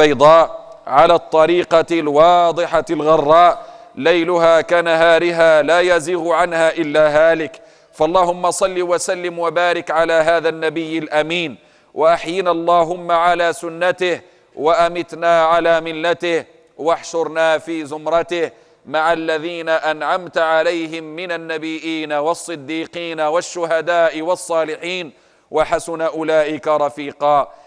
البيضاء على الطريقة الواضحة الغراء ليلها كنهارها لا يزيغ عنها إلا هالك فاللهم صل وسلم وبارك على هذا النبي الأمين وأحينا اللهم على سنته وأمتنا على ملته واحشرنا في زمرته مع الذين أنعمت عليهم من النبيين والصديقين والشهداء والصالحين وحسن أولئك رفيقاً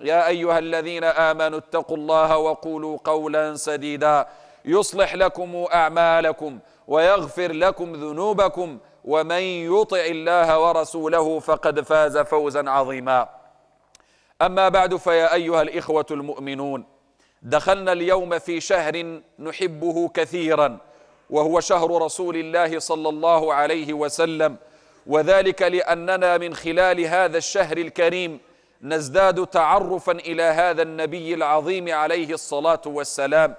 يا أيها الذين آمنوا اتقوا الله وقولوا قولا سديدا يصلح لكم أعمالكم ويغفر لكم ذنوبكم ومن يطع الله ورسوله فقد فاز فوزا عظيما أما بعد فيا أيها الإخوة المؤمنون دخلنا اليوم في شهر نحبه كثيرا وهو شهر رسول الله صلى الله عليه وسلم وذلك لأننا من خلال هذا الشهر الكريم نزداد تعرفا الى هذا النبي العظيم عليه الصلاه والسلام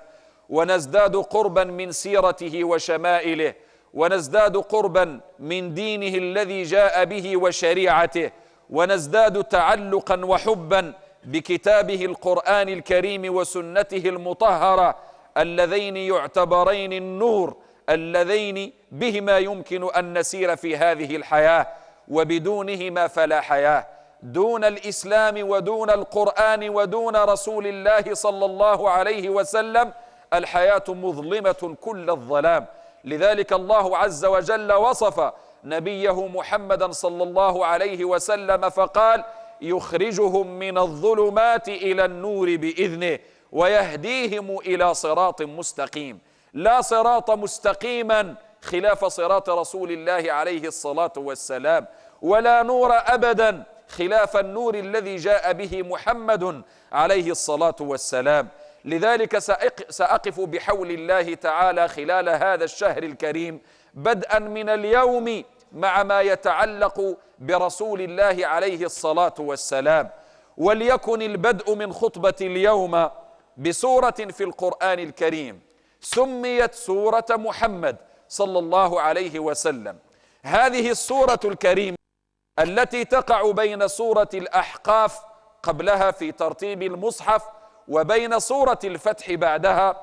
ونزداد قربا من سيرته وشمائله ونزداد قربا من دينه الذي جاء به وشريعته ونزداد تعلقا وحبا بكتابه القران الكريم وسنته المطهره اللذين يعتبرين النور اللذين بهما يمكن ان نسير في هذه الحياه وبدونهما فلا حياه دون الاسلام ودون القران ودون رسول الله صلى الله عليه وسلم الحياه مظلمه كل الظلام لذلك الله عز وجل وصف نبيه محمدا صلى الله عليه وسلم فقال يخرجهم من الظلمات الى النور باذنه ويهديهم الى صراط مستقيم لا صراط مستقيما خلاف صراط رسول الله عليه الصلاه والسلام ولا نور ابدا خلاف النور الذي جاء به محمد عليه الصلاة والسلام لذلك سأقف بحول الله تعالى خلال هذا الشهر الكريم بدءا من اليوم مع ما يتعلق برسول الله عليه الصلاة والسلام وليكن البدء من خطبة اليوم بسورة في القرآن الكريم سميت سورة محمد صلى الله عليه وسلم هذه السورة الكريمة التي تقع بين سورة الأحقاف قبلها في ترتيب المصحف وبين سورة الفتح بعدها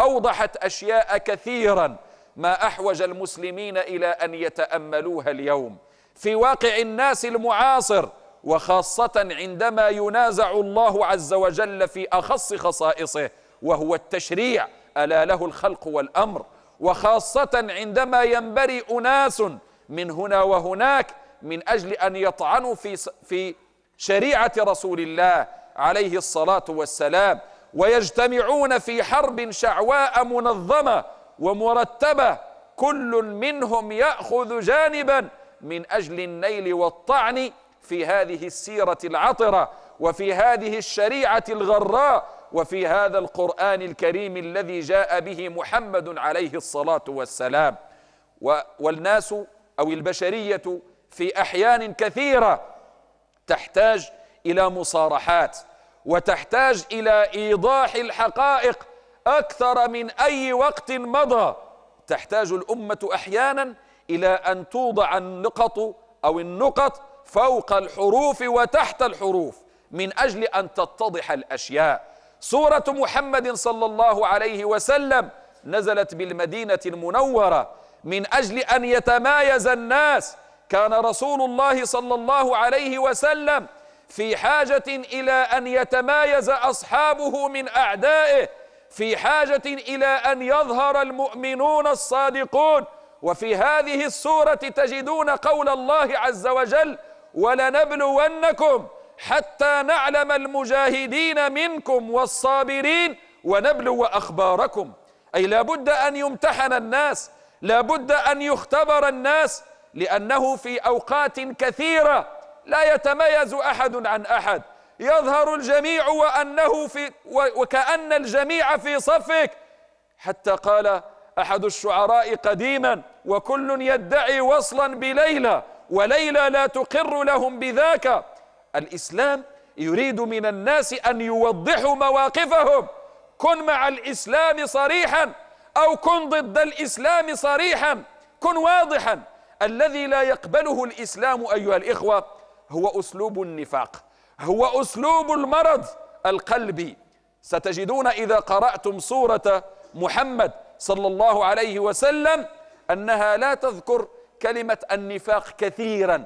أوضحت أشياء كثيرا ما أحوج المسلمين إلى أن يتأملوها اليوم في واقع الناس المعاصر وخاصة عندما ينازع الله عز وجل في أخص خصائصه وهو التشريع ألا له الخلق والأمر وخاصة عندما ينبري أناس من هنا وهناك من أجل أن يطعنوا في, في شريعة رسول الله عليه الصلاة والسلام ويجتمعون في حرب شعواء منظمة ومرتبة كل منهم يأخذ جانبا من أجل النيل والطعن في هذه السيرة العطرة وفي هذه الشريعة الغراء وفي هذا القرآن الكريم الذي جاء به محمد عليه الصلاة والسلام والناس أو البشرية في احيان كثيره تحتاج الى مصارحات وتحتاج الى ايضاح الحقائق اكثر من اي وقت مضى تحتاج الامه احيانا الى ان توضع النقط او النقط فوق الحروف وتحت الحروف من اجل ان تتضح الاشياء سوره محمد صلى الله عليه وسلم نزلت بالمدينه المنوره من اجل ان يتمايز الناس كان رسول الله صلى الله عليه وسلم في حاجة إلى أن يتمايز أصحابه من أعدائه في حاجة إلى أن يظهر المؤمنون الصادقون وفي هذه السورة تجدون قول الله عز وجل ولنبلونكم حتى نعلم المجاهدين منكم والصابرين ونبلو أخباركم أي لابد أن يمتحن الناس لابد أن يختبر الناس لأنه في أوقات كثيرة لا يتميز أحد عن أحد يظهر الجميع وأنه في وكأن الجميع في صفك حتى قال أحد الشعراء قديما وكل يدعي وصلا بليلى وليلى لا تقر لهم بذاك الإسلام يريد من الناس أن يوضحوا مواقفهم كن مع الإسلام صريحا أو كن ضد الإسلام صريحا كن واضحا الذي لا يقبله الإسلام أيها الإخوة هو أسلوب النفاق هو أسلوب المرض القلبي ستجدون إذا قرأتم صورة محمد صلى الله عليه وسلم أنها لا تذكر كلمة النفاق كثيرا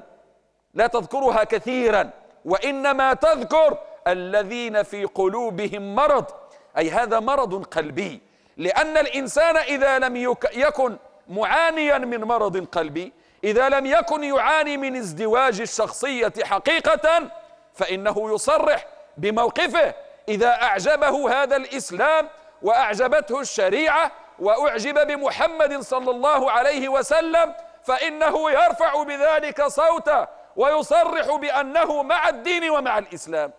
لا تذكرها كثيرا وإنما تذكر الذين في قلوبهم مرض أي هذا مرض قلبي لأن الإنسان إذا لم يكن معانيا من مرض قلبي إذا لم يكن يعاني من ازدواج الشخصية حقيقة فإنه يصرح بموقفه إذا أعجبه هذا الإسلام وأعجبته الشريعة وأعجب بمحمد صلى الله عليه وسلم فإنه يرفع بذلك صوته ويصرح بأنه مع الدين ومع الإسلام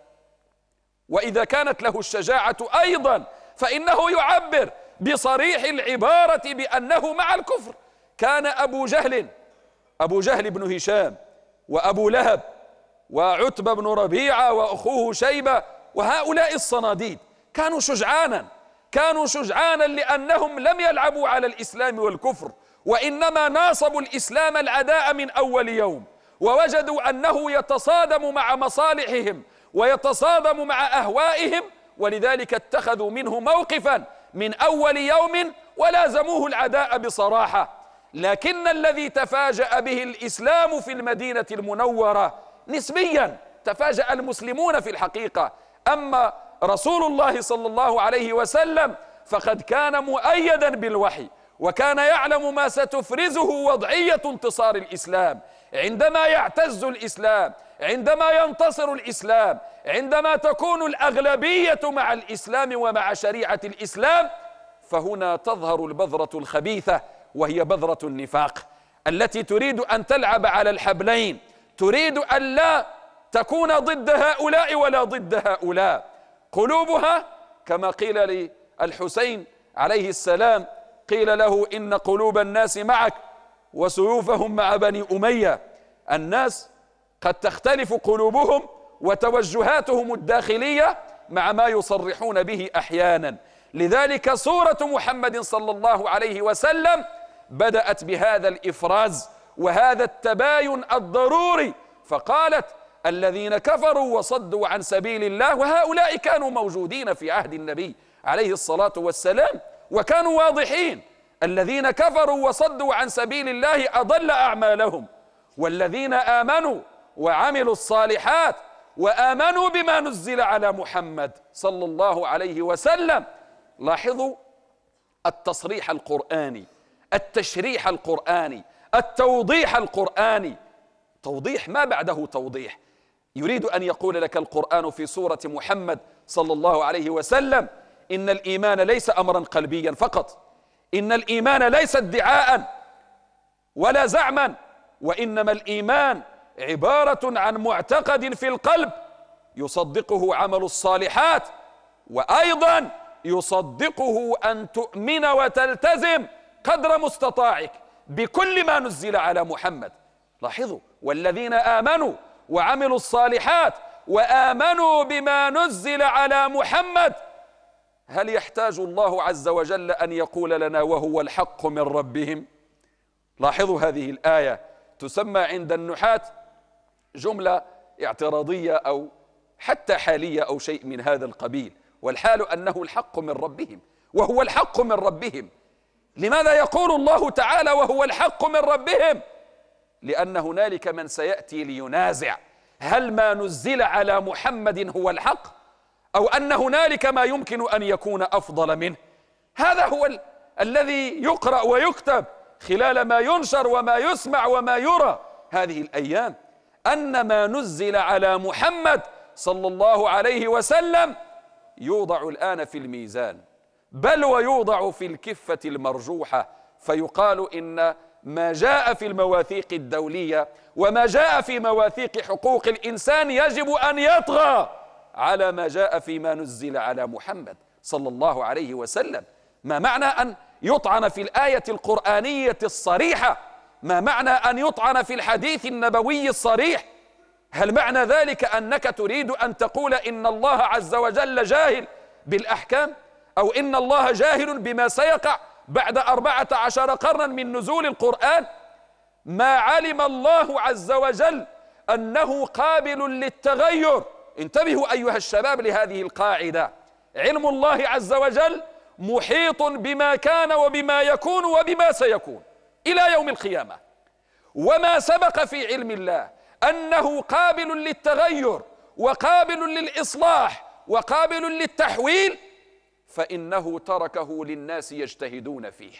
وإذا كانت له الشجاعة أيضا فإنه يعبر بصريح العبارة بأنه مع الكفر كان أبو جهل أبو جهل بن هشام وأبو لهب وعتبة بن ربيعة وأخوه شيبة وهؤلاء الصناديد كانوا شجعانا كانوا شجعانا لأنهم لم يلعبوا على الإسلام والكفر وإنما ناصبوا الإسلام العداء من أول يوم ووجدوا أنه يتصادم مع مصالحهم ويتصادم مع أهوائهم ولذلك اتخذوا منه موقفا من أول يوم ولازموه العداء بصراحة لكن الذي تفاجأ به الإسلام في المدينة المنورة نسبيا تفاجأ المسلمون في الحقيقة أما رسول الله صلى الله عليه وسلم فقد كان مؤيدا بالوحي وكان يعلم ما ستفرزه وضعية انتصار الإسلام عندما يعتز الإسلام عندما ينتصر الإسلام عندما تكون الأغلبية مع الإسلام ومع شريعة الإسلام فهنا تظهر البذرة الخبيثة وهي بذرة النفاق التي تريد أن تلعب على الحبلين تريد أن لا تكون ضد هؤلاء ولا ضد هؤلاء قلوبها كما قيل للحسين عليه السلام قيل له إن قلوب الناس معك وسيوفهم مع بني أمية الناس قد تختلف قلوبهم وتوجهاتهم الداخلية مع ما يصرحون به أحيانا لذلك صورة محمد صلى الله عليه وسلم بدأت بهذا الإفراز وهذا التباين الضروري فقالت الذين كفروا وصدوا عن سبيل الله وهؤلاء كانوا موجودين في عهد النبي عليه الصلاة والسلام وكانوا واضحين الذين كفروا وصدوا عن سبيل الله أضل أعمالهم والذين آمنوا وعملوا الصالحات وآمنوا بما نزل على محمد صلى الله عليه وسلم لاحظوا التصريح القرآني التشريح القرآني التوضيح القرآني توضيح ما بعده توضيح يريد أن يقول لك القرآن في سورة محمد صلى الله عليه وسلم إن الإيمان ليس أمرا قلبيا فقط إن الإيمان ليس ادعاء ولا زعما وإنما الإيمان عبارة عن معتقد في القلب يصدقه عمل الصالحات وأيضا يصدقه أن تؤمن وتلتزم قدر مستطاعك بكل ما نزل على محمد لاحظوا والذين آمنوا وعملوا الصالحات وآمنوا بما نزل على محمد هل يحتاج الله عز وجل أن يقول لنا وهو الحق من ربهم لاحظوا هذه الآية تسمى عند النحاة جملة اعتراضية أو حتى حالية أو شيء من هذا القبيل والحال أنه الحق من ربهم وهو الحق من ربهم لماذا يقول الله تعالى وهو الحق من ربهم لأن هنالك من سيأتي لينازع هل ما نزل على محمد هو الحق أو أن هنالك ما يمكن أن يكون أفضل منه هذا هو ال الذي يقرأ ويكتب خلال ما ينشر وما يسمع وما يرى هذه الأيام أن ما نزل على محمد صلى الله عليه وسلم يوضع الآن في الميزان بل ويوضع في الكفة المرجوحة فيقال إن ما جاء في المواثيق الدولية وما جاء في مواثيق حقوق الإنسان يجب أن يطغى على ما جاء فيما نزل على محمد صلى الله عليه وسلم ما معنى أن يطعن في الآية القرآنية الصريحة ما معنى أن يطعن في الحديث النبوي الصريح هل معنى ذلك أنك تريد أن تقول إن الله عز وجل جاهل بالأحكام؟ أو إن الله جاهل بما سيقع بعد أربعة عشر قرنا من نزول القرآن ما علم الله عز وجل أنه قابل للتغير انتبهوا أيها الشباب لهذه القاعدة علم الله عز وجل محيط بما كان وبما يكون وبما سيكون إلى يوم القيامة وما سبق في علم الله أنه قابل للتغير وقابل للإصلاح وقابل للتحويل فإنه تركه للناس يجتهدون فيه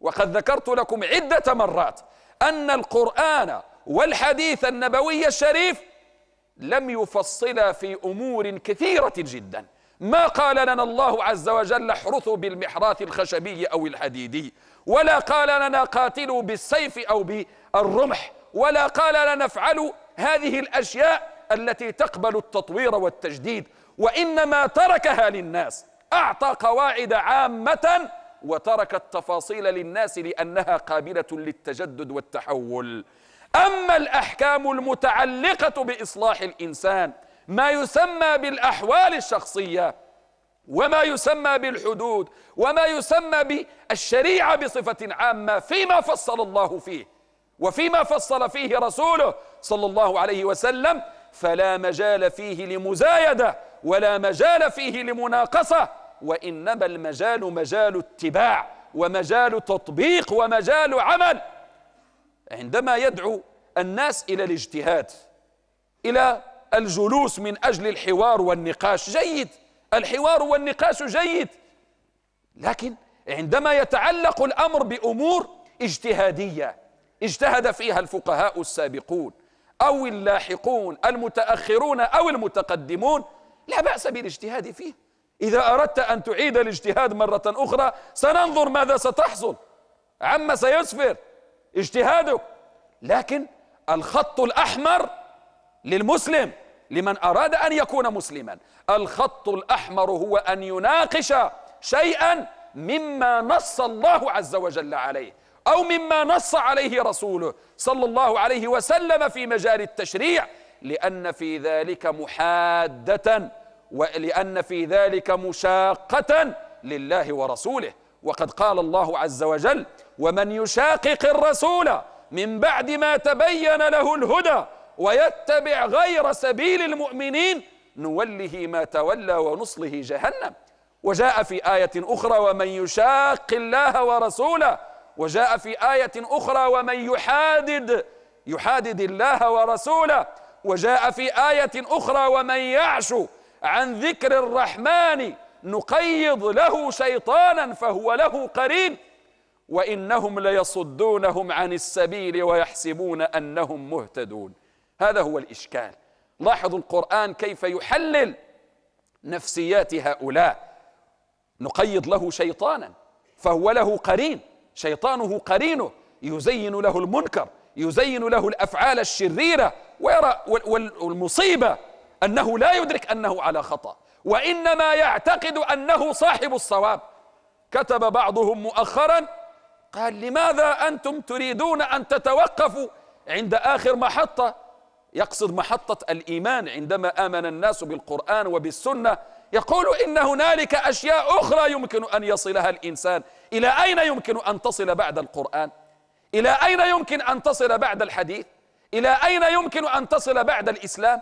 وقد ذكرت لكم عدة مرات أن القرآن والحديث النبوي الشريف لم يفصلا في أمور كثيرة جدا ما قال لنا الله عز وجل احرثوا بالمحراث الخشبي أو الحديدي ولا قال لنا قاتلوا بالسيف أو بالرمح ولا قال لنا افعلوا هذه الأشياء التي تقبل التطوير والتجديد وإنما تركها للناس أعطى قواعد عامة وترك التفاصيل للناس لأنها قابلة للتجدد والتحول أما الأحكام المتعلقة بإصلاح الإنسان ما يسمى بالأحوال الشخصية وما يسمى بالحدود وما يسمى بالشريعة بصفة عامة فيما فصل الله فيه وفيما فصل فيه رسوله صلى الله عليه وسلم فلا مجال فيه لمزايدة ولا مجال فيه لمناقصة وإنما المجال مجال اتباع ومجال تطبيق ومجال عمل عندما يدعو الناس إلى الاجتهاد إلى الجلوس من أجل الحوار والنقاش جيد الحوار والنقاش جيد لكن عندما يتعلق الأمر بأمور اجتهادية اجتهد فيها الفقهاء السابقون أو اللاحقون المتأخرون أو المتقدمون لا بأس بالاجتهاد فيه إذا أردت أن تعيد الاجتهاد مرة أخرى سننظر ماذا ستحصل عما سيسفر اجتهادك لكن الخط الأحمر للمسلم لمن أراد أن يكون مسلما الخط الأحمر هو أن يناقش شيئا مما نص الله عز وجل عليه أو مما نص عليه رسوله صلى الله عليه وسلم في مجال التشريع لأن في ذلك محادة ولأن في ذلك مشاقة لله ورسوله وقد قال الله عز وجل ومن يشاقق الرسول من بعد ما تبين له الهدى ويتبع غير سبيل المؤمنين نوله ما تولى ونصله جهنم وجاء في آية أخرى ومن يشاق الله ورسوله وجاء في آية أخرى ومن يحادد يحادد الله ورسوله وجاء في آية أخرى ومن يعشو عن ذكر الرحمن نقيض له شيطانا فهو له قرين وانهم ليصدونهم عن السبيل ويحسبون انهم مهتدون هذا هو الاشكال لاحظوا القران كيف يحلل نفسيات هؤلاء نقيض له شيطانا فهو له قرين شيطانه قرينه يزين له المنكر يزين له الافعال الشريره ويرى والمصيبه أنه لا يدرك أنه على خطأ وإنما يعتقد أنه صاحب الصواب كتب بعضهم مؤخرا قال لماذا أنتم تريدون أن تتوقفوا عند آخر محطة يقصد محطة الإيمان عندما آمن الناس بالقرآن وبالسنة يقول إن هنالك أشياء أخرى يمكن أن يصلها الإنسان إلى أين يمكن أن تصل بعد القرآن إلى أين يمكن أن تصل بعد الحديث إلى أين يمكن أن تصل بعد الإسلام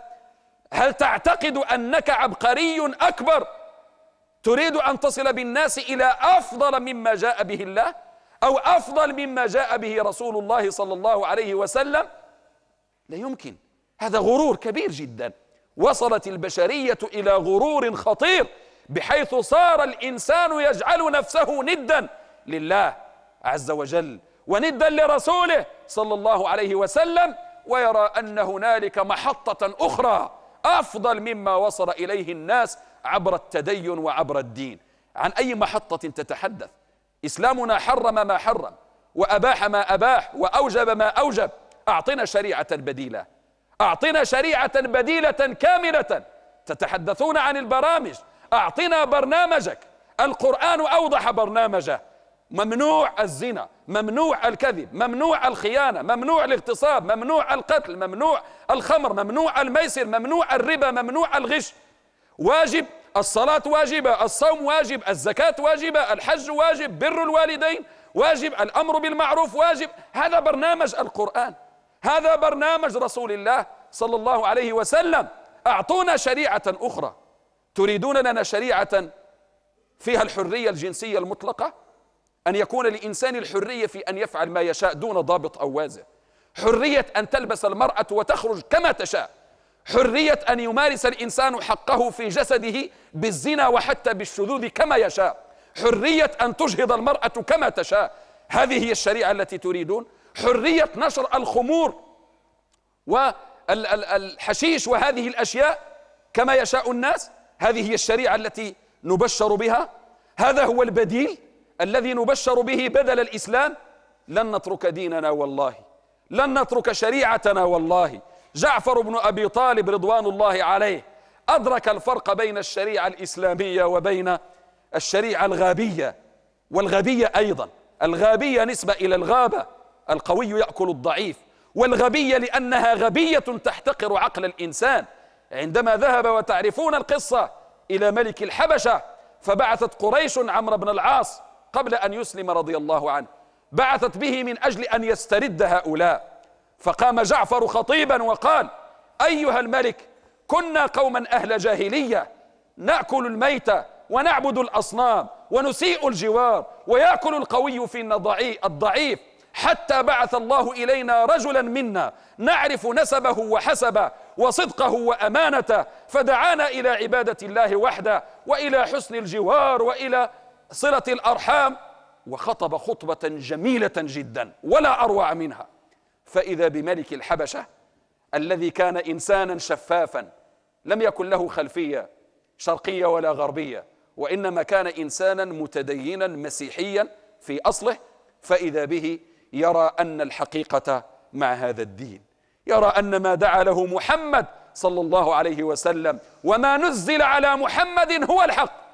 هل تعتقد انك عبقري اكبر تريد ان تصل بالناس الى افضل مما جاء به الله او افضل مما جاء به رسول الله صلى الله عليه وسلم لا يمكن هذا غرور كبير جدا وصلت البشريه الى غرور خطير بحيث صار الانسان يجعل نفسه ندا لله عز وجل وندا لرسوله صلى الله عليه وسلم ويرى ان هنالك محطه اخرى أفضل مما وصل إليه الناس عبر التدين وعبر الدين عن أي محطة تتحدث إسلامنا حرم ما حرم وأباح ما أباح وأوجب ما أوجب أعطنا شريعة بديلة أعطنا شريعة بديلة كاملة تتحدثون عن البرامج أعطنا برنامجك القرآن أوضح برنامجه ممنوع الزنا ممنوع الكذب ممنوع الخيانة ممنوع الاغتصاب ممنوع القتل ممنوع الخمر ممنوع الميسر ممنوع الربا ممنوع الغش واجب الصلاة واجبة الصوم واجب الزكاة واجبة الحج واجب بر الوالدين واجب الأمر بالمعروف واجب هذا برنامج القرآن هذا برنامج رسول الله صلى الله عليه وسلم أعطونا شريعة أخرى تريدون لنا شريعة فيها الحرية الجنسية المطلقة أن يكون لإنسان الحرية في أن يفعل ما يشاء دون ضابط أو وازع حرية أن تلبس المرأة وتخرج كما تشاء حرية أن يمارس الإنسان حقه في جسده بالزنا وحتى بالشذوذ كما يشاء حرية أن تجهض المرأة كما تشاء هذه هي الشريعة التي تريدون حرية نشر الخمور والحشيش وهذه الأشياء كما يشاء الناس هذه هي الشريعة التي نبشر بها هذا هو البديل الذي نبشر به بدل الإسلام لن نترك ديننا والله لن نترك شريعتنا والله جعفر بن أبي طالب رضوان الله عليه أدرك الفرق بين الشريعة الإسلامية وبين الشريعة الغابية والغبية أيضا الغابية نسبة إلى الغابة القوي يأكل الضعيف والغبية لأنها غبية تحتقر عقل الإنسان عندما ذهب وتعرفون القصة إلى ملك الحبشة فبعثت قريش عمرو بن العاص قبل أن يسلم رضي الله عنه بعثت به من أجل أن يسترد هؤلاء فقام جعفر خطيبا وقال أيها الملك كنا قوما أهل جاهلية نأكل الميتة ونعبد الأصنام ونسيء الجوار ويأكل القوي فينا الضعيف حتى بعث الله إلينا رجلا منا نعرف نسبه وحسبه وصدقه وأمانته فدعانا إلى عبادة الله وحده وإلى حسن الجوار وإلى صلة الأرحام وخطب خطبة جميلة جدا ولا أروع منها فإذا بملك الحبشة الذي كان إنسانا شفافا لم يكن له خلفية شرقية ولا غربية وإنما كان إنسانا متدينا مسيحيا في أصله فإذا به يرى أن الحقيقة مع هذا الدين يرى أن ما دعا له محمد صلى الله عليه وسلم وما نزل على محمد هو الحق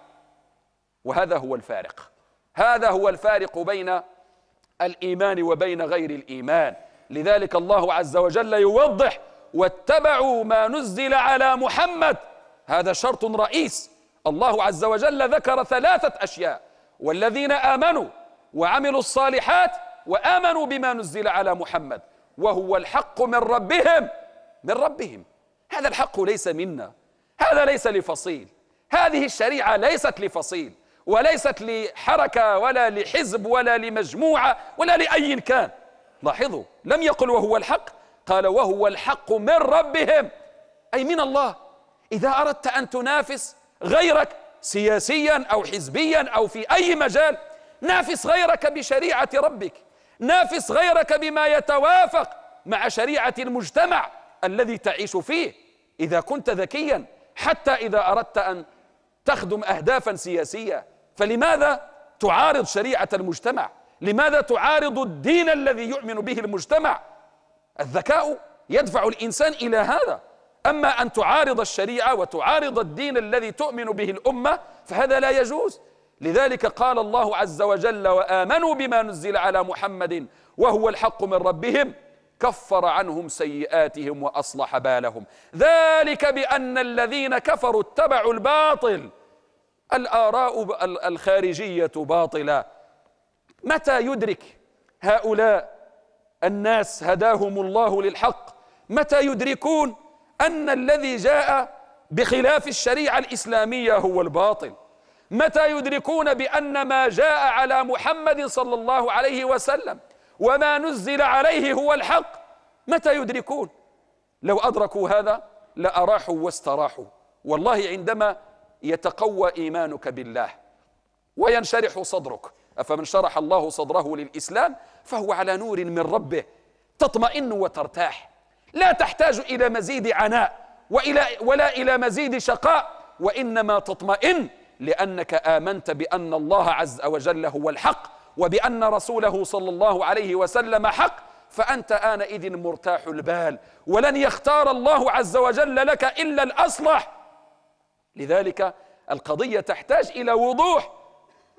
وهذا هو الفارق هذا هو الفارق بين الايمان وبين غير الايمان لذلك الله عز وجل يوضح واتبعوا ما نزل على محمد هذا شرط رئيس الله عز وجل ذكر ثلاثه اشياء والذين امنوا وعملوا الصالحات وامنوا بما نزل على محمد وهو الحق من ربهم من ربهم هذا الحق ليس منا هذا ليس لفصيل هذه الشريعه ليست لفصيل وليست لحركة ولا لحزب ولا لمجموعة ولا لأي كان لاحظوا لم يقل وهو الحق قال وهو الحق من ربهم أي من الله إذا أردت أن تنافس غيرك سياسيا أو حزبيا أو في أي مجال نافس غيرك بشريعة ربك نافس غيرك بما يتوافق مع شريعة المجتمع الذي تعيش فيه إذا كنت ذكيا حتى إذا أردت أن تخدم أهدافا سياسية فلماذا تعارض شريعه المجتمع لماذا تعارض الدين الذي يؤمن به المجتمع الذكاء يدفع الانسان الى هذا اما ان تعارض الشريعه وتعارض الدين الذي تؤمن به الامه فهذا لا يجوز لذلك قال الله عز وجل وامنوا بما نزل على محمد وهو الحق من ربهم كفر عنهم سيئاتهم واصلح بالهم ذلك بان الذين كفروا اتبعوا الباطل الآراء الخارجية باطلة متى يدرك هؤلاء الناس هداهم الله للحق متى يدركون أن الذي جاء بخلاف الشريعة الإسلامية هو الباطل متى يدركون بأن ما جاء على محمد صلى الله عليه وسلم وما نزل عليه هو الحق متى يدركون لو أدركوا هذا لأراحوا واستراحوا والله عندما يتقوى إيمانك بالله وينشرح صدرك أفمن شرح الله صدره للإسلام فهو على نور من ربه تطمئن وترتاح لا تحتاج إلى مزيد عناء وإلى ولا إلى مزيد شقاء وإنما تطمئن لأنك آمنت بأن الله عز وجل هو الحق وبأن رسوله صلى الله عليه وسلم حق فأنت آنئذ مرتاح البال ولن يختار الله عز وجل لك إلا الأصلح لذلك القضية تحتاج إلى وضوح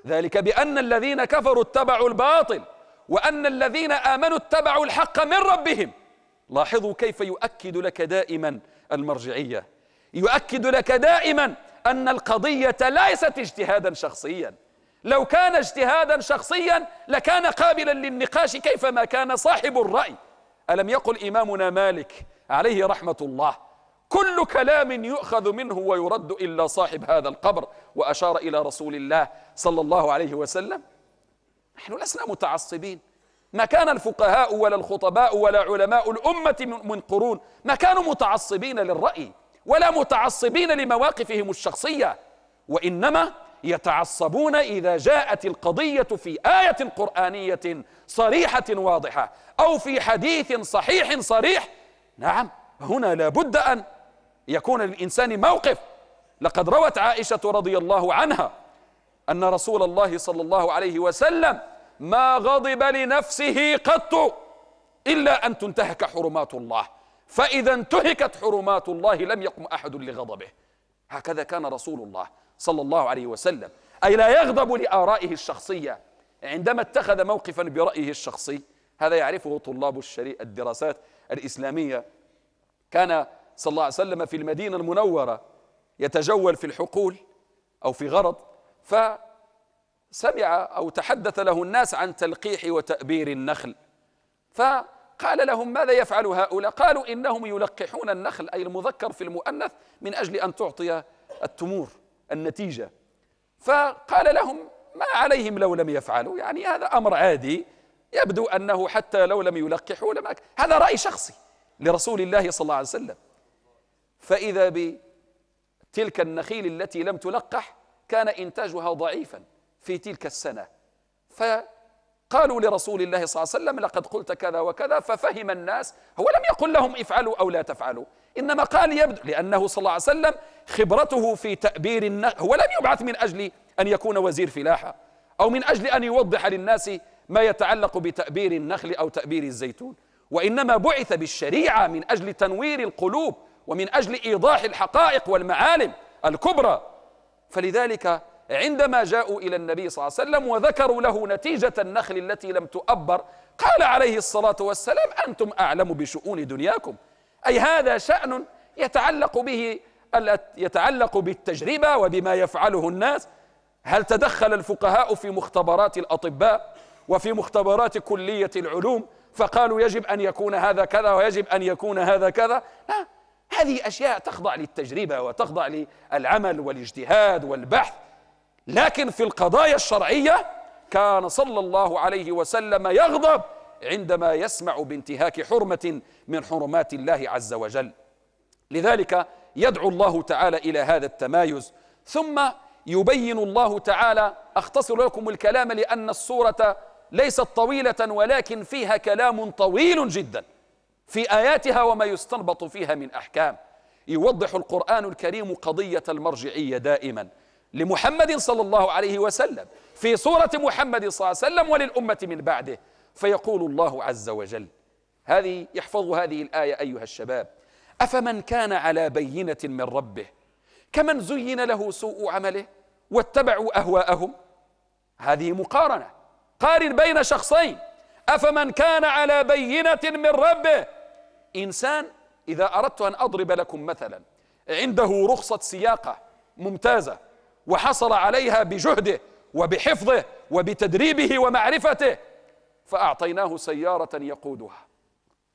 ذلك بأن الذين كفروا اتبعوا الباطل وأن الذين آمنوا اتبعوا الحق من ربهم لاحظوا كيف يؤكد لك دائما المرجعية يؤكد لك دائما أن القضية ليست اجتهادا شخصيا لو كان اجتهادا شخصيا لكان قابلا للنقاش كيفما كان صاحب الرأي ألم يقل إمامنا مالك عليه رحمة الله كل كلام يؤخذ منه ويرد إلا صاحب هذا القبر وأشار إلى رسول الله صلى الله عليه وسلم نحن لسنا متعصبين ما كان الفقهاء ولا الخطباء ولا علماء الأمة من قرون ما كانوا متعصبين للرأي ولا متعصبين لمواقفهم الشخصية وإنما يتعصبون إذا جاءت القضية في آية قرآنية صريحة واضحة أو في حديث صحيح صريح نعم هنا لا بد أن يكون للإنسان موقف لقد روت عائشة رضي الله عنها أن رسول الله صلى الله عليه وسلم ما غضب لنفسه قط إلا أن تنتهك حرمات الله فإذا انتهكت حرمات الله لم يقم أحد لغضبه هكذا كان رسول الله صلى الله عليه وسلم أي لا يغضب لآرائه الشخصية عندما اتخذ موقفا برأيه الشخصي هذا يعرفه طلاب الدراسات الإسلامية كان صلى الله عليه وسلم في المدينة المنورة يتجول في الحقول أو في غرض فسمع أو تحدث له الناس عن تلقيح وتأبير النخل فقال لهم ماذا يفعل هؤلاء قالوا إنهم يلقحون النخل أي المذكر في المؤنث من أجل أن تعطي التمور النتيجة فقال لهم ما عليهم لو لم يفعلوا يعني هذا أمر عادي يبدو أنه حتى لو لم يلقحوا لم أك... هذا رأي شخصي لرسول الله صلى الله عليه وسلم فإذا بتلك النخيل التي لم تلقح كان إنتاجها ضعيفا في تلك السنة فقالوا لرسول الله صلى الله عليه وسلم لقد قلت كذا وكذا ففهم الناس هو لم يقل لهم افعلوا أو لا تفعلوا إنما قال يبدو لأنه صلى الله عليه وسلم خبرته في تأبير النخل هو لم يبعث من أجل أن يكون وزير فلاحة أو من أجل أن يوضح للناس ما يتعلق بتأبير النخل أو تأبير الزيتون وإنما بعث بالشريعة من أجل تنوير القلوب ومن أجل إيضاح الحقائق والمعالم الكبرى فلذلك عندما جاءوا إلى النبي صلى الله عليه وسلم وذكروا له نتيجة النخل التي لم تؤبر قال عليه الصلاة والسلام أنتم أعلم بشؤون دنياكم أي هذا شأن يتعلق به يتعلق بالتجربة وبما يفعله الناس هل تدخل الفقهاء في مختبرات الأطباء وفي مختبرات كلية العلوم فقالوا يجب أن يكون هذا كذا ويجب أن يكون هذا كذا لا هذه أشياء تخضع للتجربة وتخضع للعمل والاجتهاد والبحث لكن في القضايا الشرعية كان صلى الله عليه وسلم يغضب عندما يسمع بانتهاك حرمة من حرمات الله عز وجل لذلك يدعو الله تعالى إلى هذا التمايز ثم يبين الله تعالى أختصر لكم الكلام لأن الصورة ليست طويلة ولكن فيها كلام طويل جداً في آياتها وما يستنبط فيها من أحكام يوضح القرآن الكريم قضية المرجعية دائما لمحمد صلى الله عليه وسلم في صورة محمد صلى الله عليه وسلم وللأمة من بعده فيقول الله عز وجل هذه احفظوا هذه الآية أيها الشباب أفمن كان على بينة من ربه كمن زين له سوء عمله واتبعوا أهواءهم هذه مقارنة قارن بين شخصين أفمن كان على بينة من ربه إنسان إذا أردت أن أضرب لكم مثلا عنده رخصة سياقة ممتازة وحصل عليها بجهده وبحفظه وبتدريبه ومعرفته فأعطيناه سيارة يقودها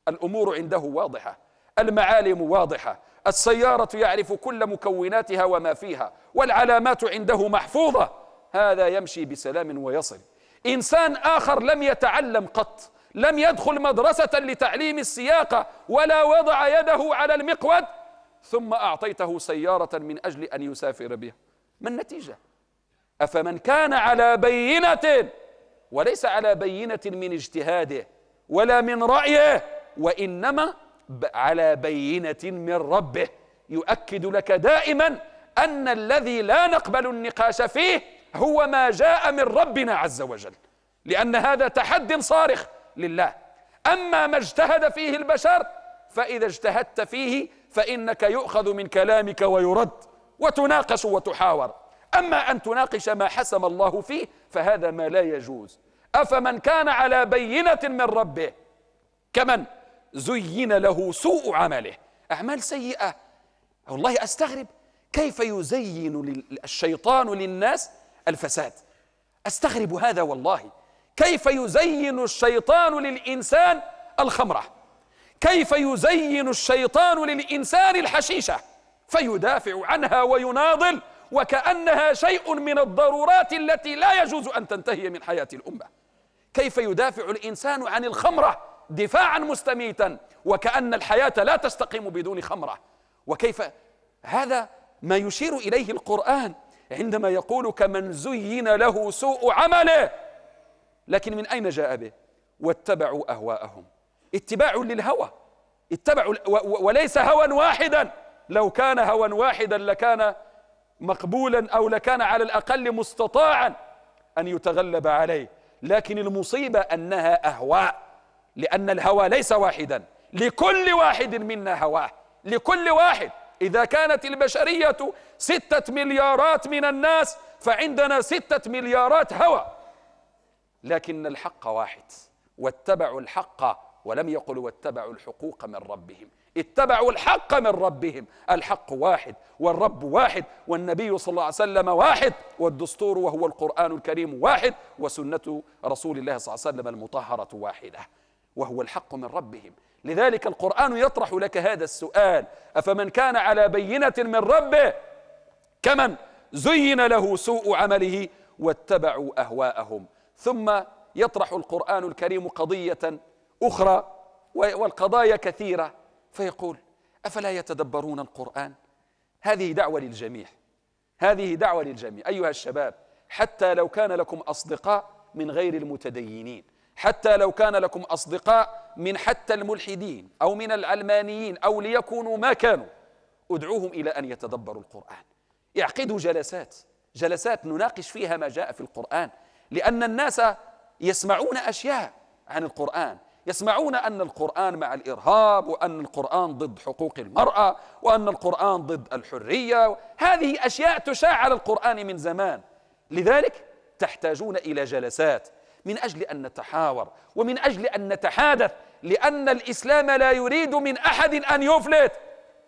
الأمور عنده واضحة المعالم واضحة السيارة يعرف كل مكوناتها وما فيها والعلامات عنده محفوظة هذا يمشي بسلام ويصل إنسان آخر لم يتعلم قط لم يدخل مدرسة لتعليم السياقة ولا وضع يده على المقود ثم أعطيته سيارة من أجل أن يسافر بها ما النتيجة؟ أفمن كان على بينة وليس على بينة من اجتهاده ولا من رأيه وإنما على بينة من ربه يؤكد لك دائما أن الذي لا نقبل النقاش فيه هو ما جاء من ربنا عز وجل لأن هذا تحد صارخ لله أما ما اجتهد فيه البشر فإذا اجتهدت فيه فإنك يؤخذ من كلامك ويرد وتناقش وتحاور أما أن تناقش ما حسم الله فيه فهذا ما لا يجوز أفمن كان على بينة من ربه كمن زين له سوء عمله أعمال سيئة والله أستغرب كيف يزين الشيطان للناس الفساد أستغرب هذا والله كيف يزين الشيطان للإنسان الخمرة كيف يزين الشيطان للإنسان الحشيشة فيدافع عنها ويناضل وكأنها شيء من الضرورات التي لا يجوز أن تنتهي من حياة الأمة كيف يدافع الإنسان عن الخمرة دفاعا مستميتا وكأن الحياة لا تستقيم بدون خمرة وكيف هذا ما يشير إليه القرآن عندما يقول كمن زين له سوء عمله لكن من أين جاء به واتبعوا أهواءهم اتباع للهوى اتبعوا وليس هوى واحدا لو كان هوى واحدا لكان مقبولا أو لكان على الأقل مستطاعا أن يتغلب عليه لكن المصيبة أنها أهواء لأن الهوى ليس واحدا لكل واحد منا هواه لكل واحد إذا كانت البشرية ستة مليارات من الناس فعندنا ستة مليارات هوى لكن الحق واحد واتبعوا الحق ولم يقلوا واتبعوا الحقوق من ربهم اتبعوا الحق من ربهم الحق واحد والرب واحد والنبي صلى الله عليه وسلم واحد والدستور وهو القرآن الكريم واحد وسنة رسول الله صلى الله عليه وسلم المطهرة واحدة وهو الحق من ربهم لذلك القرآن يطرح لك هذا السؤال أفمن كان على بينة من ربه كمن زين له سوء عمله واتبعوا أهواءهم ثم يطرح القرآن الكريم قضية أخرى والقضايا كثيرة فيقول أفلا يتدبرون القرآن هذه دعوة للجميع هذه دعوة للجميع أيها الشباب حتى لو كان لكم أصدقاء من غير المتدينين حتى لو كان لكم أصدقاء من حتى الملحدين أو من العلمانيين أو ليكونوا ما كانوا ادعوهم إلى أن يتدبروا القرآن اعقدوا جلسات جلسات نناقش فيها ما جاء في القرآن لأن الناس يسمعون أشياء عن القرآن يسمعون أن القرآن مع الإرهاب وأن القرآن ضد حقوق المرأة وأن القرآن ضد الحرية هذه أشياء تشاع على القرآن من زمان لذلك تحتاجون إلى جلسات من أجل أن نتحاور ومن أجل أن نتحادث لأن الإسلام لا يريد من أحد أن يفلت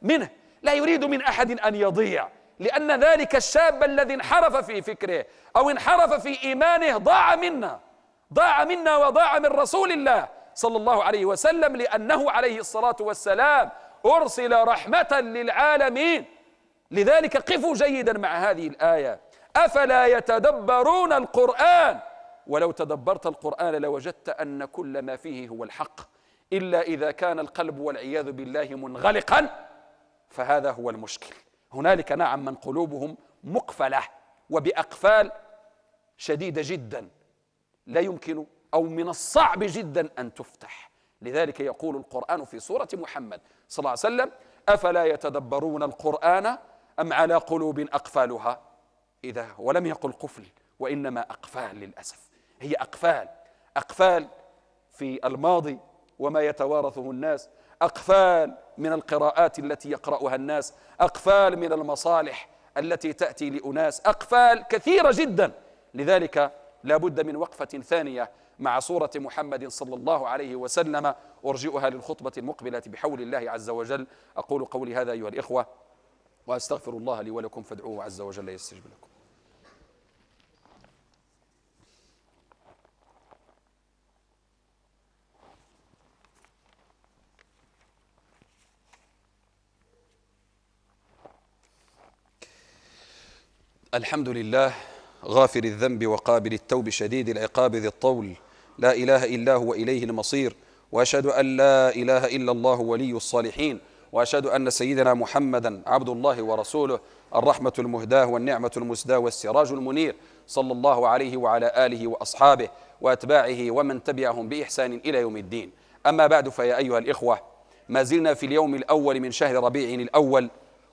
منه لا يريد من أحد أن يضيع لأن ذلك الشاب الذي انحرف في فكره أو انحرف في إيمانه ضاع منا ضاع منا وضاع من رسول الله صلى الله عليه وسلم لأنه عليه الصلاة والسلام أرسل رحمة للعالمين لذلك قفوا جيدا مع هذه الآية أفلا يتدبرون القرآن ولو تدبرت القرآن لوجدت أن كل ما فيه هو الحق إلا إذا كان القلب والعياذ بالله منغلقا فهذا هو المشكل هنالك نعم من قلوبهم مقفله وباقفال شديده جدا لا يمكن او من الصعب جدا ان تفتح لذلك يقول القران في سوره محمد صلى الله عليه وسلم افلا يتدبرون القران ام على قلوب اقفالها اذا ولم يقل قفل وانما اقفال للاسف هي اقفال اقفال في الماضي وما يتوارثه الناس اقفال من القراءات التي يقرأها الناس أقفال من المصالح التي تأتي لأناس أقفال كثيرة جدا لذلك لا بد من وقفة ثانية مع صورة محمد صلى الله عليه وسلم أرجئها للخطبة المقبلة بحول الله عز وجل أقول قولي هذا أيها الإخوة وأستغفر الله لي ولكم فادعوه عز وجل يستجب لكم الحمد لله غافر الذنب وقابل التوب شديد العقاب ذي الطول لا إله إلا هو إليه المصير وأشهد أن لا إله إلا الله ولي الصالحين وأشهد أن سيدنا محمدا عبد الله ورسوله الرحمة المهداة والنعمة المسداة والسراج المنير صلى الله عليه وعلى آله وأصحابه وأتباعه ومن تبعهم بإحسان إلى يوم الدين أما بعد فيا أيها الإخوة ما زلنا في اليوم الأول من شهر ربيع الأول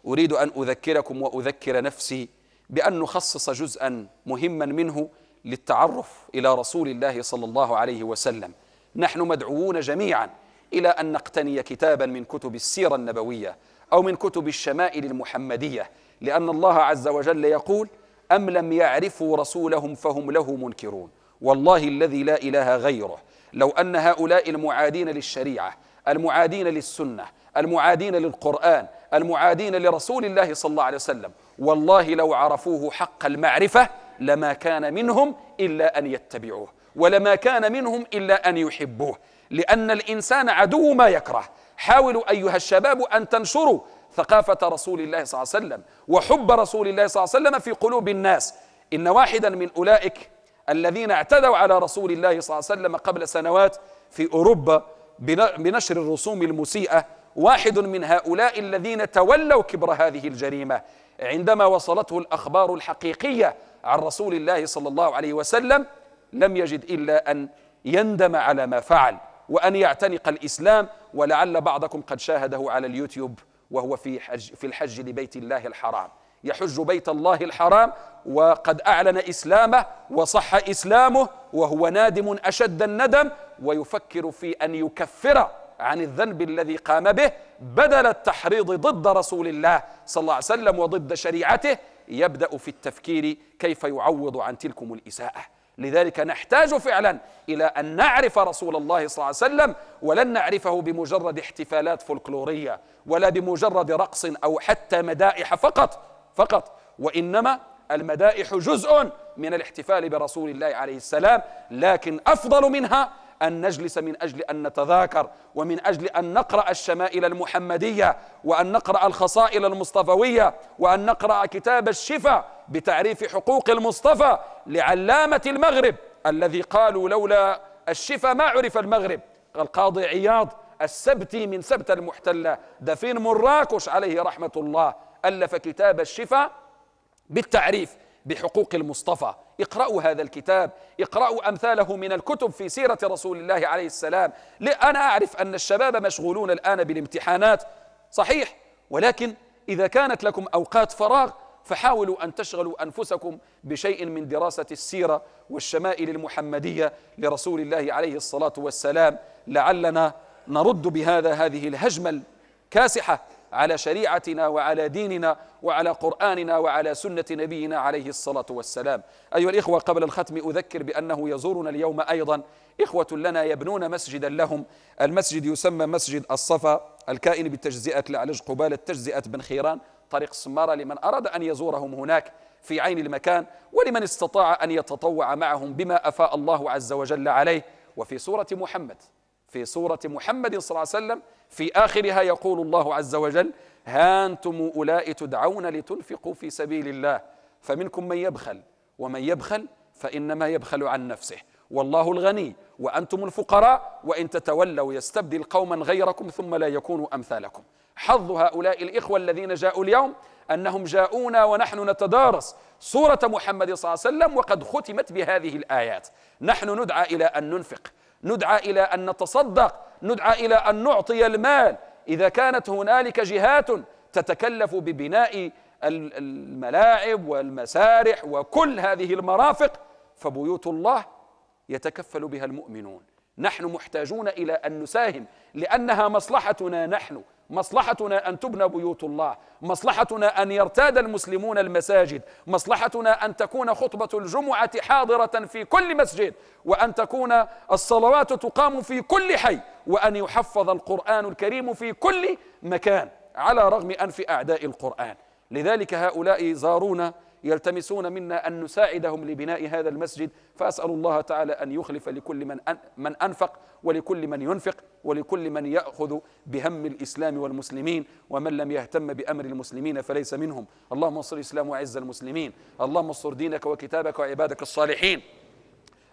أريد أن أذكركم وأذكر نفسي بأن نخصص جزءا مهما منه للتعرف إلى رسول الله صلى الله عليه وسلم نحن مدعوون جميعا إلى أن نقتني كتابا من كتب السيرة النبوية أو من كتب الشمائل المحمدية لأن الله عز وجل يقول أم لم يعرفوا رسولهم فهم له منكرون والله الذي لا إله غيره لو أن هؤلاء المعادين للشريعة المعادين للسنة المعادين للقرآن المعادين لرسول الله صلى الله عليه وسلم والله لو عرفوه حق المعرفة لما كان منهم إلا أن يتبعوه ولما كان منهم إلا أن يحبوه لأن الإنسان عدو ما يكره حاولوا أيها الشباب أن تنشروا ثقافة رسول الله صلى الله عليه وسلم وحب رسول الله صلى الله عليه وسلم في قلوب الناس إن واحدا من أولئك الذين اعتدوا على رسول الله صلى الله عليه وسلم قبل سنوات في أوروبا بنشر الرسوم المسيئة واحد من هؤلاء الذين تولوا كبر هذه الجريمة عندما وصلته الأخبار الحقيقية عن رسول الله صلى الله عليه وسلم لم يجد إلا أن يندم على ما فعل وأن يعتنق الإسلام ولعل بعضكم قد شاهده على اليوتيوب وهو في, حج في الحج لبيت الله الحرام يحج بيت الله الحرام وقد أعلن إسلامه وصح إسلامه وهو نادم أشد الندم ويفكر في أن يكفر عن الذنب الذي قام به بدل التحريض ضد رسول الله صلى الله عليه وسلم وضد شريعته يبدا في التفكير كيف يعوض عن تلكم الاساءه لذلك نحتاج فعلا الى ان نعرف رسول الله صلى الله عليه وسلم ولن نعرفه بمجرد احتفالات فولكلوريه ولا بمجرد رقص او حتى مدائح فقط فقط وانما المدائح جزء من الاحتفال برسول الله عليه السلام لكن افضل منها أن نجلس من أجل أن نتذاكر ومن أجل أن نقرأ الشمائل المحمدية وأن نقرأ الخصائل المصطفوية وأن نقرأ كتاب الشفا بتعريف حقوق المصطفى لعلامة المغرب الذي قالوا لولا الشفا ما عرف المغرب القاضي عياض السبتي من سبت المحتلة دفين مراكش عليه رحمة الله ألف كتاب الشفا بالتعريف بحقوق المصطفى اقرأوا هذا الكتاب اقرأوا أمثاله من الكتب في سيرة رسول الله عليه السلام أنا أعرف أن الشباب مشغولون الآن بالامتحانات صحيح ولكن إذا كانت لكم أوقات فراغ فحاولوا أن تشغلوا أنفسكم بشيء من دراسة السيرة والشمائل المحمدية لرسول الله عليه الصلاة والسلام لعلنا نرد بهذا هذه الهجمة الكاسحة على شريعتنا وعلى ديننا وعلى قرآننا وعلى سنة نبينا عليه الصلاة والسلام أيها الإخوة قبل الختم أذكر بأنه يزورنا اليوم أيضا إخوة لنا يبنون مسجدا لهم المسجد يسمى مسجد الصفا الكائن بتجزئة لعلج قبالة تجزئة بن خيران طريق سمارة لمن أراد أن يزورهم هناك في عين المكان ولمن استطاع أن يتطوع معهم بما أفاء الله عز وجل عليه وفي سورة محمد في سورة محمد صلى الله عليه وسلم في آخرها يقول الله عز وجل ها أنتم أولاء تدعون لتنفقوا في سبيل الله فمنكم من يبخل ومن يبخل فإنما يبخل عن نفسه والله الغني وأنتم الفقراء وإن تتولوا يستبدل قوما غيركم ثم لا يكونوا أمثالكم حظ هؤلاء الإخوة الذين جاءوا اليوم أنهم جاءونا ونحن نتدارس صورة محمد صلى الله عليه وسلم وقد ختمت بهذه الآيات نحن ندعى إلى أن ننفق ندعى إلى أن نتصدق ندعى إلى أن نعطي المال إذا كانت هنالك جهات تتكلف ببناء الملاعب والمسارح وكل هذه المرافق فبيوت الله يتكفل بها المؤمنون نحن محتاجون إلى أن نساهم لأنها مصلحتنا نحن مصلحتنا أن تبنى بيوت الله مصلحتنا أن يرتاد المسلمون المساجد مصلحتنا أن تكون خطبة الجمعة حاضرة في كل مسجد وأن تكون الصلوات تقام في كل حي وأن يحفظ القرآن الكريم في كل مكان على رغم أنف أعداء القرآن لذلك هؤلاء زارونا يلتمسون منا أن نساعدهم لبناء هذا المسجد فأسأل الله تعالى أن يخلف لكل من من أنفق ولكل من ينفق ولكل من يأخذ بهم الإسلام والمسلمين ومن لم يهتم بأمر المسلمين فليس منهم اللهم انصر الإسلام وعز المسلمين اللهم انصر دينك وكتابك وعبادك الصالحين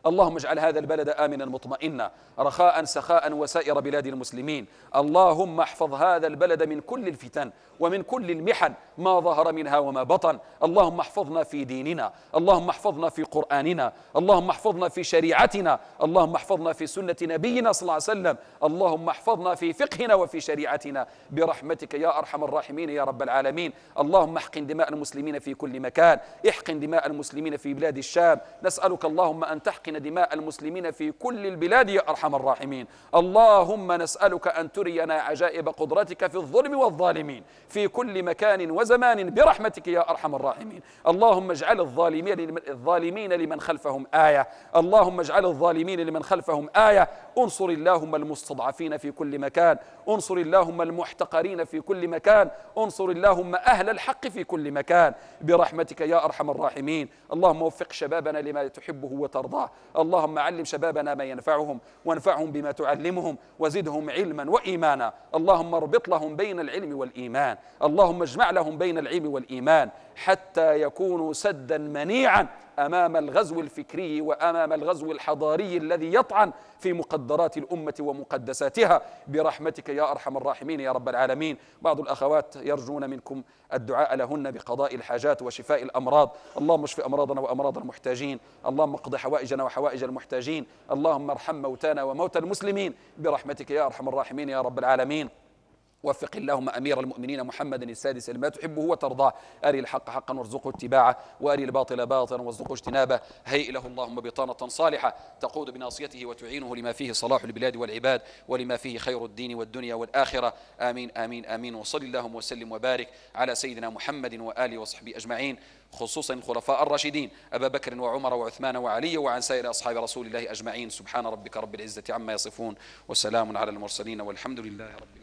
اللهم اجعل هذا البلد امنا مطمئنا رخاء سخاء وسائر بلاد المسلمين اللهم احفظ هذا البلد من كل الفتن ومن كل المحن ما ظهر منها وما بطن اللهم احفظنا في ديننا اللهم احفظنا في قرآننا اللهم احفظنا في شريعتنا اللهم احفظنا في سنة نبينا صلى الله عليه وسلم اللهم احفظنا في فقهنا وفي شريعتنا برحمتك يا أرحم الراحمين يا رب العالمين اللهم احقن دماء المسلمين في كل مكان احقن دماء المسلمين في بلاد الشام نسألك اللهم أن تحقن دماء المسلمين في كل البلاد يا أرحم الراحمين اللهم نسألك أن ترينا عجائب قدرتك في الظلم والظالمين في كل مكان وزمان برحمتك يا أرحم الراحمين اللهم اجعل الظالمين الظالمين لمن خلفهم آية اللهم اجعل الظالمين لمن خلفهم آية انصر اللهم المستضعفين في كل مكان انصر اللهم المحتقرين في كل مكان انصر اللهم أهل الحق في كل مكان برحمتك يا أرحم الراحمين اللهم وفق شبابنا لما تحبه وترضاه اللهم علم شبابنا ما ينفعهم وانفعهم بما تعلمهم وزدهم علما وإيمانا اللهم اربط لهم بين العلم والإيمان اللهم اجمع لهم بين العلم والإيمان حتى يكونوا سدا منيعا امام الغزو الفكري وامام الغزو الحضاري الذي يطعن في مقدرات الامه ومقدساتها برحمتك يا ارحم الراحمين يا رب العالمين بعض الاخوات يرجون منكم الدعاء لهن بقضاء الحاجات وشفاء الامراض اللهم اشف امراضنا وامراض المحتاجين اللهم اقض حوائجنا وحوائج المحتاجين اللهم ارحم موتانا وموتى المسلمين برحمتك يا ارحم الراحمين يا رب العالمين وفق اللهم أمير المؤمنين محمدا السادس لما تحبه وترضاه أري الحق حقا وارزقه اتباعه وأري الباطل باطلا وارزقه اجتنابه هيئ له اللهم بطانة صالحة تقود بناصيته وتعينه لما فيه صلاح البلاد والعباد ولما فيه خير الدين والدنيا والآخرة آمين آمين آمين وصل اللهم وسلم وبارك على سيدنا محمد وآله وصحبه أجمعين خصوصا الخلفاء الراشدين أبا بكر وعمر وعثمان وعلي وعن سائر أصحاب رسول الله أجمعين سبحان ربك رب العزة عما يصفون وسلام على المرسلين والحمد لله رب العالمين